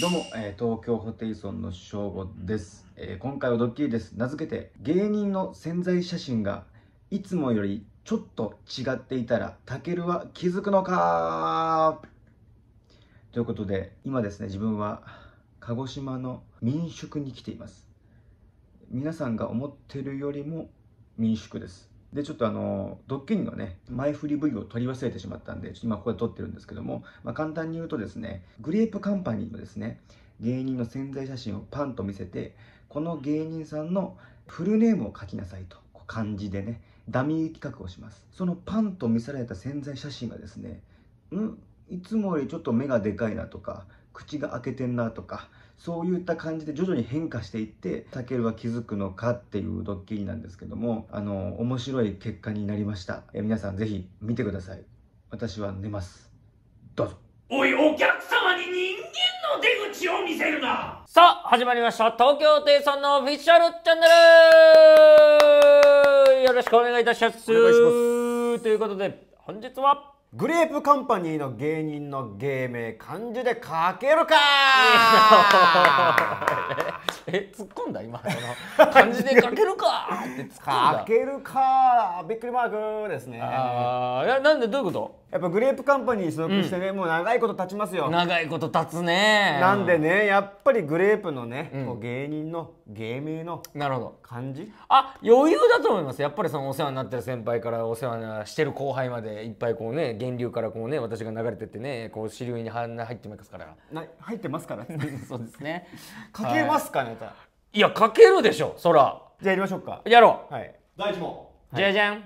どうも、えー、東京ホテイソンの正吾です、えー、今回はドッキリです。名付けて、芸人の潜在写真がいつもよりちょっと違っていたら、タケルは気づくのかということで、今ですね、自分は鹿児島の民宿に来ています。皆さんが思ってるよりも民宿です。で、ちょっとあの、ドッキリのね、前振り部位を取り忘れてしまったんで、今ここで撮ってるんですけども、まあ、簡単に言うとですね、グレープカンパニーのですね、芸人の宣材写真をパンと見せて、この芸人さんのフルネームを書きなさいと、漢字でね、ダミー企画をします。そのパンと見せられた潜在写真がですね、んいつもよりちょっと目がでかいなとか、口が開けてんなとかそういった感じで徐々に変化していってタケルは気づくのかっていうドッキリなんですけどもあの面白い結果になりましたえ皆さん是非見てください私は寝ますどうぞおいお客様に人間の出口を見せるなさあ始まりました東京亭さんのオフィシャルチャンネルよろしくお願いいたしますお願いしますということで本日はグレープカンパニーの芸人の芸名漢字で書けるかえ突っ込んだ今その漢字 で書けるかって突っ込んだ書けるかびっくりマークですねああいやなんでどういうことやっぱグレープカンパニー所属してね、うん、もう長いこと経ちますよ長いこと経つねなんでねやっぱりグレープのね、うん、芸人の芸名のなるほど感じあ余裕だと思いますやっぱりそのお世話になってる先輩からお世話なしてる後輩までいっぱいこうね源流からこうね私が流れてってねこう支流に入ってますからな入ってますから そうですねかけますますかネタいや書けるでしょそらじゃあやりましょうかやろうはい第1問じゃじゃん、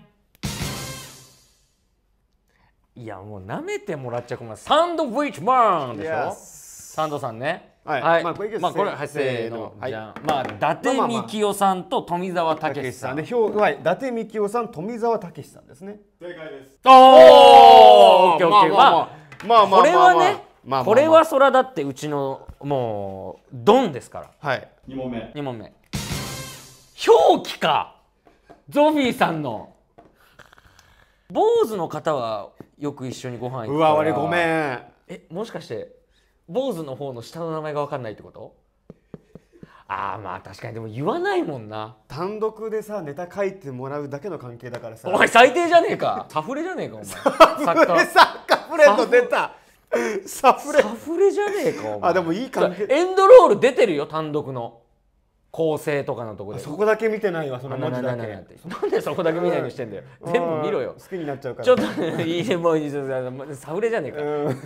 い、やもうなめてもらっちゃ困るサンドウィッチマンでしょサンドさんねはい、はい、まあ、これ、まあ、はい、せーの、はい、じゃまあ、伊達きおさんと富澤たけしさん。で、表、はい、伊達きおさん、富澤たけしさんですね。正解です。おお、オッケー、オッケー、まあ、まあ、まあ、まあ、これはね。まあまあまあ、これはそらだってうちのもうドンですからはい2問目2問目表記かゾフィーさんの坊主の方はよく一緒にご飯行くからうわ俺ごめんえもしかして坊主の方の下の名前が分かんないってことああまあ確かにでも言わないもんな単独でさネタ書いてもらうだけの関係だからさお前最低じゃねえかサフレじゃねえかお前サフレサッカープレート出たサフレサフレじゃねえかあでもいい関係エンドロール出てるよ単独の構成とかのところでそこだけ見てないわその文字だけなんでそこだけ見ないよにしてんだよ、うん、全部見ろよ好きになっちゃうからちょっといいねもういいですサフレじゃねえか、うん、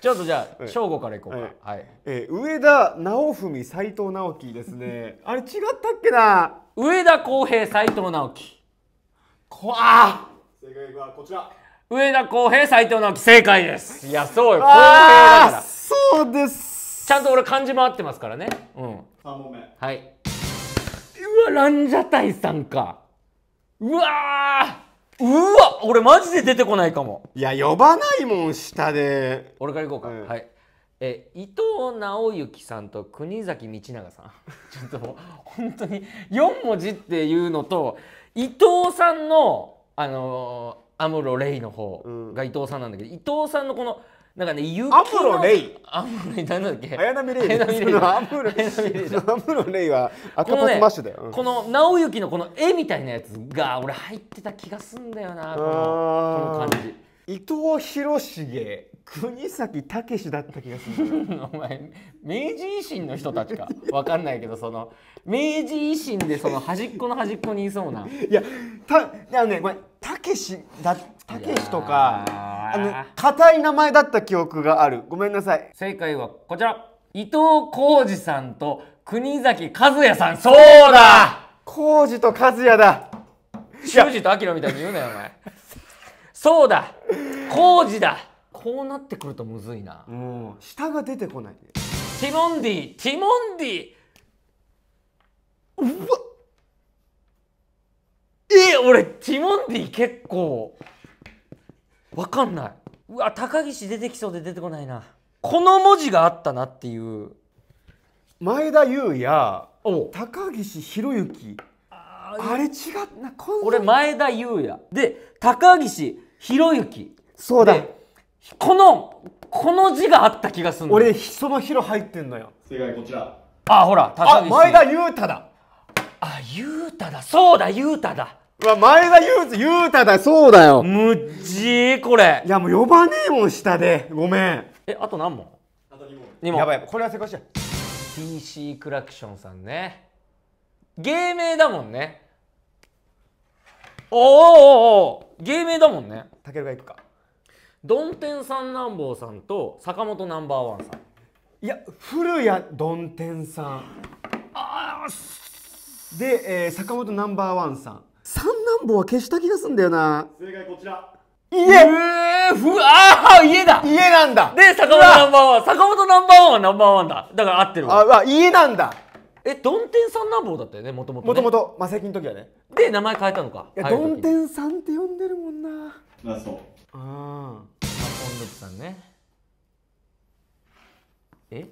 ちょっとじゃあ正午 からいこうか、はいはい、えー、上田直文斎藤直樹ですねあれ違ったっけな上田康平斎藤直樹こわ正解はこちら上田浩平斎藤直樹正解ですいやそうよ公平だからそうですちゃんと俺漢字も合ってますからねうん3問目はいうわランジャタイさんかうわうわ俺マジで出てこないかもいや呼ばないもん下で俺から行こうか、うん、はいえ伊藤直之さんと国崎道長さん ちょっと本当に4文字っていうのと伊藤さんのあのーアムロ・レイの方が伊藤さんなんだけど、うん、伊藤さんのこのなんかね雪のアムロ・レイアムロ・レイなんだっけ綾波レイ綾波レイアムロ・レイは赤パスマッシュだよ、この,、ね、直行のこの絵みたいなやつが俺入ってた気がすんだよなこのこの感じ伊藤博重国崎武だった気がする お前明治維新の人たちか分かんないけどその明治維新でその端っこの端っこにいそうないやたあのねごめん武志だ武とかあの硬い名前だった記憶があるごめんなさい正解はこちら伊藤浩二さんと国崎和也さんそうだ浩二と和也だ修二と明みたいに言うなよお前そうだ浩二だこうなってくるとむずいなもう下が出てこない、ティモンディティモンディうわえ俺ティモンディ結構わかんないうわ高岸出てきそうで出てこないなこの文字があったなっていう前田優也お高岸宏行ああれ違うな俺前田優也で高岸宏行そうだこのこの字があった気がする俺そのヒロ入ってんのよ正解こちらあほら高岸前田裕太だあ裕太だそうだ裕太だうわ前田裕太裕太だそうだよむっち、これいやもう呼ばねえもん下でごめんえあと何問あと2問2問やばいこれは正解しちゃう TC クラクションさんね芸名だもんねおーおーおお芸名だもんねたけるがいくかどん天さん南坊さんと坂本ナンバーワンさんいや古谷どん天さんあで、えー、坂本ナンバーワンさん三男坊は消した気がすんだよな正解こちら家えー、ふああ家だ家なんだで坂本ナンバーワン坂本ナンバーワンはナンバーワンだだから合ってるわあ家なんだえどん天さんなんぼだったよねもともともともとま魔石の時はねで名前変えたのかいやどん天さんって呼んでるもんなあそうああ音読さんねえ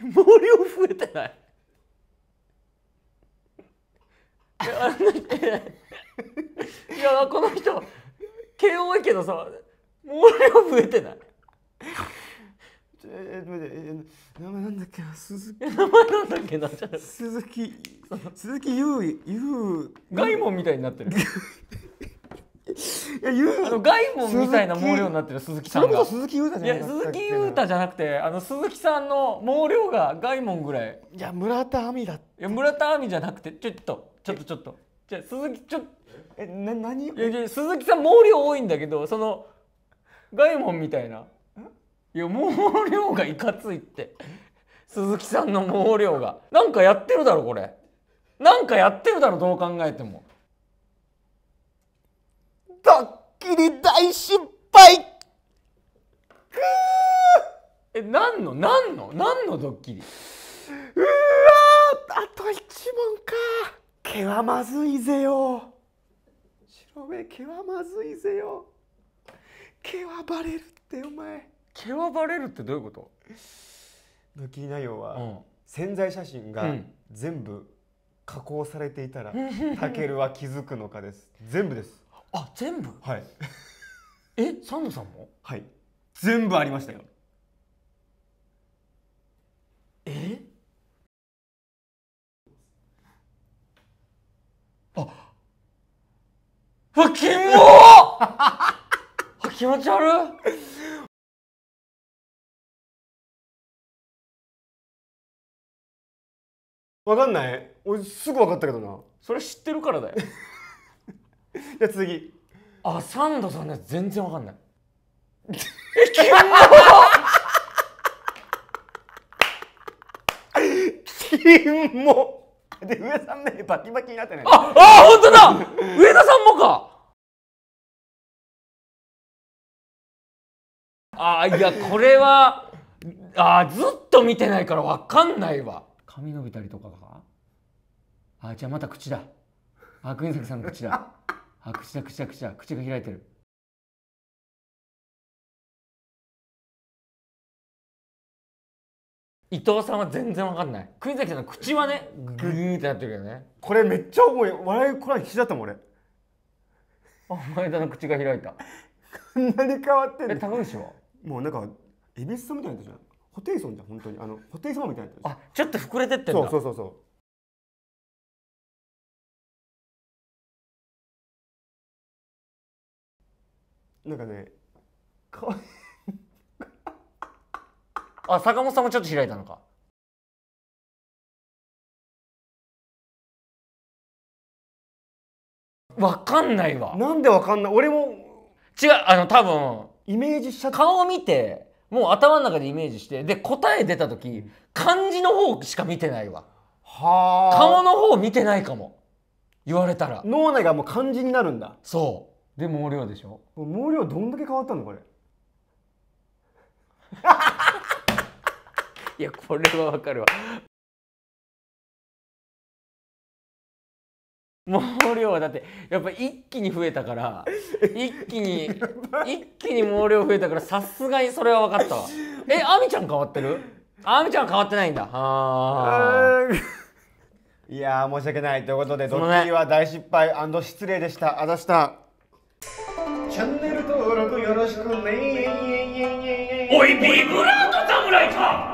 毛量 増えてないいやいやこの人毛多いけどさ毛量増えてないえー、名前なんだっけ鈴木名前なんだっけなゃ鈴木鈴木優優ガイモンみたいになってるいや優あのガイモンみたいな毛量になってる鈴木さんが鈴木優太じゃない鈴木優太じゃなくてあの鈴木さんの毛量がガイモンぐらいいや村田亜美だいや村田亜美じゃなくてちょっとちょっとちょっとじゃ鈴木ちょえな何いや鈴木さん毛量多いんだけどそのガイモンみたいないや毛量がいかついって鈴木さんの毛量がなんかやってるだろこれなんかやってるだろどう考えてもドッキリ大失敗くえ何の何の何のドッキリうわあと1問か毛はまずいぜよ白目毛はまずいぜよ毛はバレるってお前毛はバレるってどういうことドッキリ内容は、うん、潜在写真が全部加工されていたら、うん、たけるは気づくのかです。全部です。あ、全部。はい。え、サンドさんも。はい。全部ありましたよ。え。あ。あ、キモ 気持ち悪い。わかんない俺すぐ分かったけどなそれ知ってるからだよじゃ あ次あサンドさんのやつ全然わかんないえキモキもで上さん目バキバキになってないああ本当だ 上田さんもかあいやこれはあずっと見てないからわかんないわ髪伸びたりとかがあじゃあまた口だあ国崎さんの口だあ口だ口だ口だ口が開いてる伊藤さんは全然わかんない国崎さんの口はねグーってなってるけどねこれめっちゃ重い笑いこら必死だったもん俺あ前田の口が開いた こんなに変わってんのえ高岸はもうなんか恵比寿さんみたいなったじゃんホテイソンじゃん本当にあのホテイソンみたいなあちょっと膨れてってんだそうそうそうそうなんかね、かわいい あ、坂本さんもちょっと開いたのか。わかんないわ。なんでわかんない。俺も違う、あの多分イメージした顔を見てもう頭の中でイメージしてで答え出た時漢字の方しか見てないわはあ顔の方見てないかも言われたら脳内がもう漢字になるんだそうで毛量でしょ毛量どんだけ変わったのこれ いやこれはわかるわ毛量はだってやっぱ一気に増えたから一気に一気に毛量増えたからさすがにそれは分かったわえ亜美ちゃん変わってる亜美ちゃん変わってないんだあいや申し訳ないということで、ドッキリは大失敗失礼でしたあざしたチャンネル登録よろしくねおいビブラート侍か